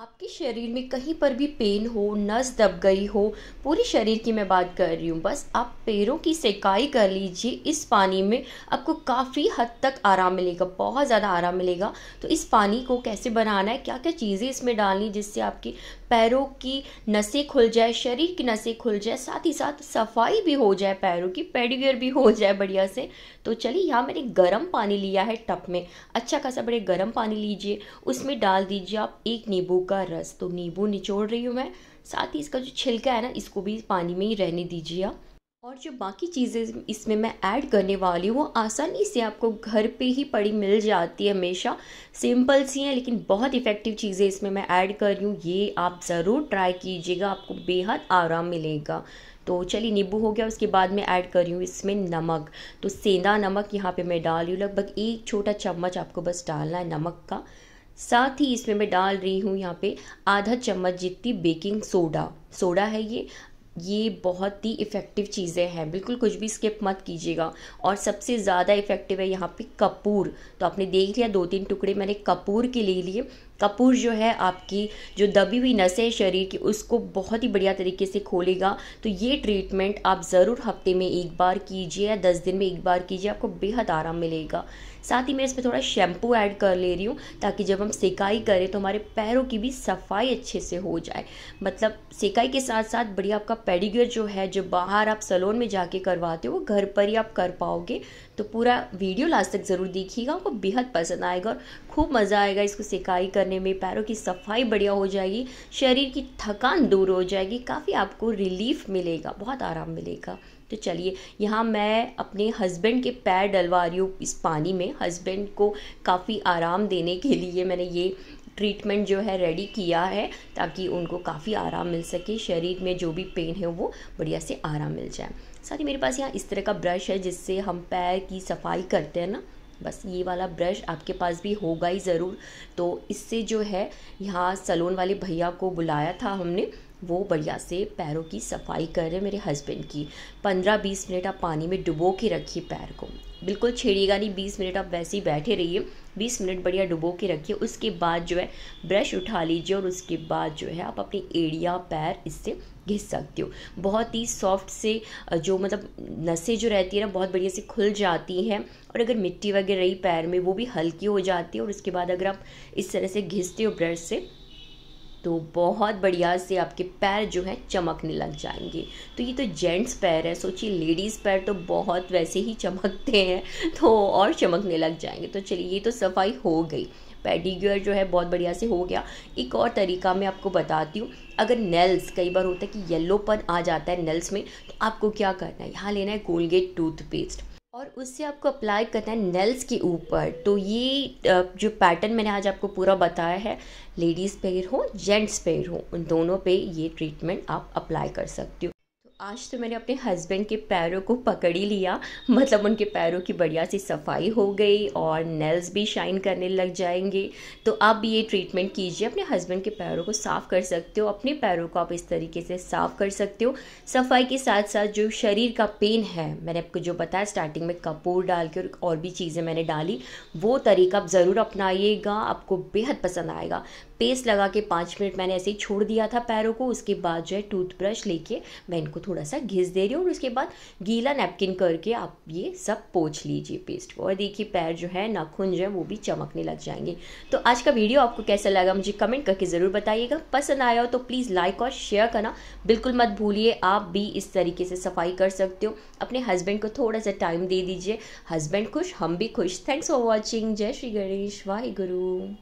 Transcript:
आपके शरीर में कहीं पर भी पेन हो नस दब गई हो पूरी शरीर की मैं बात कर रही हूँ बस आप पैरों की सेकाई कर लीजिए इस पानी में आपको काफ़ी हद तक आराम मिलेगा बहुत ज़्यादा आराम मिलेगा तो इस पानी को कैसे बनाना है क्या क्या चीज़ें इसमें डालनी जिससे आपकी पैरों की नसें खुल जाए शरीर की नसें खुल जाए साथ ही साथ सफाई भी हो जाए पैरों की पेडिवियर भी हो जाए बढ़िया से तो चलिए यहाँ मैंने गर्म पानी लिया है टप में अच्छा खासा बड़े गर्म पानी लीजिए उसमें डाल दीजिए आप एक नींबू का रस तो नींबू निचोड़ रही हूँ मैं साथ ही इसका जो छिलका है ना इसको भी पानी में ही रहने दीजिए आप और जो बाकी चीज़ें इसमें मैं ऐड करने वाली हूँ वो आसानी से आपको घर पे ही पड़ी मिल जाती है हमेशा सिंपल सी हैं लेकिन बहुत इफ़ेक्टिव चीज़ें इसमें मैं ऐड कर रही हूँ ये आप ज़रूर ट्राई कीजिएगा आपको बेहद आराम मिलेगा तो चलिए नींबू हो गया उसके बाद में ऐड कर रही हूँ इसमें नमक तो सेंधा नमक यहाँ पे मैं डाल रही हूँ लगभग एक छोटा चम्मच आपको बस डालना है नमक का साथ ही इसमें मैं डाल रही हूँ यहाँ पे आधा चम्मच जितनी बेकिंग सोडा सोडा है ये ये बहुत ही इफ़ेक्टिव चीज़ें हैं बिल्कुल कुछ भी स्किप मत कीजिएगा और सबसे ज़्यादा इफ़ेक्टिव है यहाँ पे कपूर तो आपने देख लिया दो तीन टुकड़े मैंने कपूर के ले लिए कपूर जो है आपकी जो दबी हुई नसें शरीर की उसको बहुत ही बढ़िया तरीके से खोलेगा तो ये ट्रीटमेंट आप ज़रूर हफ्ते में एक बार कीजिए या दस दिन में एक बार कीजिए आपको बेहद आराम मिलेगा साथ ही मैं इसमें थोड़ा शैम्पू ऐड कर ले रही हूँ ताकि जब हम सिकाई करें तो हमारे पैरों की भी सफाई अच्छे से हो जाए मतलब सिकाई के साथ साथ बढ़िया आपका पेडिग्यर जो है जो बाहर आप सलोन में जाके करवाते हो वो घर पर ही आप कर पाओगे तो पूरा वीडियो लास्ट तक ज़रूर देखिएगा आपको बेहद पसंद आएगा और खूब मज़ा आएगा इसको सिकाई करने में पैरों की सफाई बढ़िया हो जाएगी शरीर की थकान दूर हो जाएगी काफ़ी आपको रिलीफ मिलेगा बहुत आराम मिलेगा तो चलिए यहाँ मैं अपने हस्बैंड के पैर डलवा रही हूँ इस पानी में हस्बैंड को काफ़ी आराम देने के लिए मैंने ये ट्रीटमेंट जो है रेडी किया है ताकि उनको काफ़ी आराम मिल सके शरीर में जो भी पेन है वो बढ़िया से आराम मिल जाए साथ ही मेरे पास यहाँ इस तरह का ब्रश है जिससे हम पैर की सफाई करते हैं ना बस ये वाला ब्रश आपके पास भी होगा ही ज़रूर तो इससे जो है यहाँ सलोन वाले भैया को बुलाया था हमने वो बढ़िया से पैरों की सफाई कर रहे मेरे हस्बैंड की पंद्रह बीस मिनट आप पानी में डुबो के रखिए पैर को बिल्कुल छेड़िएगा नहीं बीस मिनट आप वैसे ही बैठे रहिए बीस मिनट बढ़िया डुबो के रखिए उसके बाद जो है ब्रश उठा लीजिए और उसके बाद जो है आप अपनी एड़िया पैर इससे घिस सकते हो बहुत ही सॉफ्ट से जो मतलब नसें जो रहती है ना बहुत बढ़िया से खुल जाती हैं और अगर मिट्टी वगैरह रही पैर में वो भी हल्की हो जाती है और उसके बाद अगर आप इस तरह से घिसते हो ब्रश से तो बहुत बढ़िया से आपके पैर जो है चमकने लग जाएंगे तो ये तो जेंट्स पैर है सोचिए लेडीज़ पैर तो बहुत वैसे ही चमकते हैं तो और चमकने लग जाएंगे तो चलिए ये तो सफाई हो गई पेडिग्योर जो है बहुत बढ़िया से हो गया एक और तरीका मैं आपको बताती हूँ अगर नेल्स कई बार होता है कि येल्लोपन आ जाता है नेल्स में तो आपको क्या करना है यहाँ लेना है कोलगेट टूथपेस्ट और उससे आपको अप्लाई करना है नेल्स के ऊपर तो ये जो पैटर्न मैंने आज आपको पूरा बताया है लेडीज़ पेयर हो जेंट्स पेयर हो उन दोनों पे ये ट्रीटमेंट आप अप्लाई कर सकते हो आज तो मैंने अपने हस्बैंड के पैरों को पकड़ ही लिया मतलब उनके पैरों की बढ़िया सी सफाई हो गई और नेल्स भी शाइन करने लग जाएंगे तो आप भी ये ट्रीटमेंट कीजिए अपने हस्बैंड के पैरों को साफ़ कर सकते हो अपने पैरों को आप इस तरीके से साफ़ कर सकते हो सफाई के साथ साथ जो शरीर का पेन है मैंने आपको जो बताया स्टार्टिंग में कपूर डाल के और, और भी चीज़ें मैंने डाली वो तरीका आप ज़रूर अपनाइएगा आपको बेहद पसंद आएगा पेस्ट लगा के पाँच मिनट मैंने ऐसे ही छोड़ दिया था पैरों को उसके बाद जो है टूथब्रश लेके मैं इनको थोड़ा सा घिस दे रही हूँ और उसके बाद गीला नैपकिन करके आप ये सब पोछ लीजिए पेस्ट को और देखिए पैर जो है नाखून जो है वो भी चमकने लग जाएंगे तो आज का वीडियो आपको कैसा लगा मुझे कमेंट करके ज़रूर बताइएगा पसंद आया हो तो प्लीज़ लाइक और शेयर करना बिल्कुल मत भूलिए आप भी इस तरीके से सफाई कर सकते हो अपने हस्बैंड को थोड़ा सा टाइम दे दीजिए हस्बैंड खुश हम भी खुश थैंक्स फॉर वॉचिंग जय श्री गणेश वाहे गुरु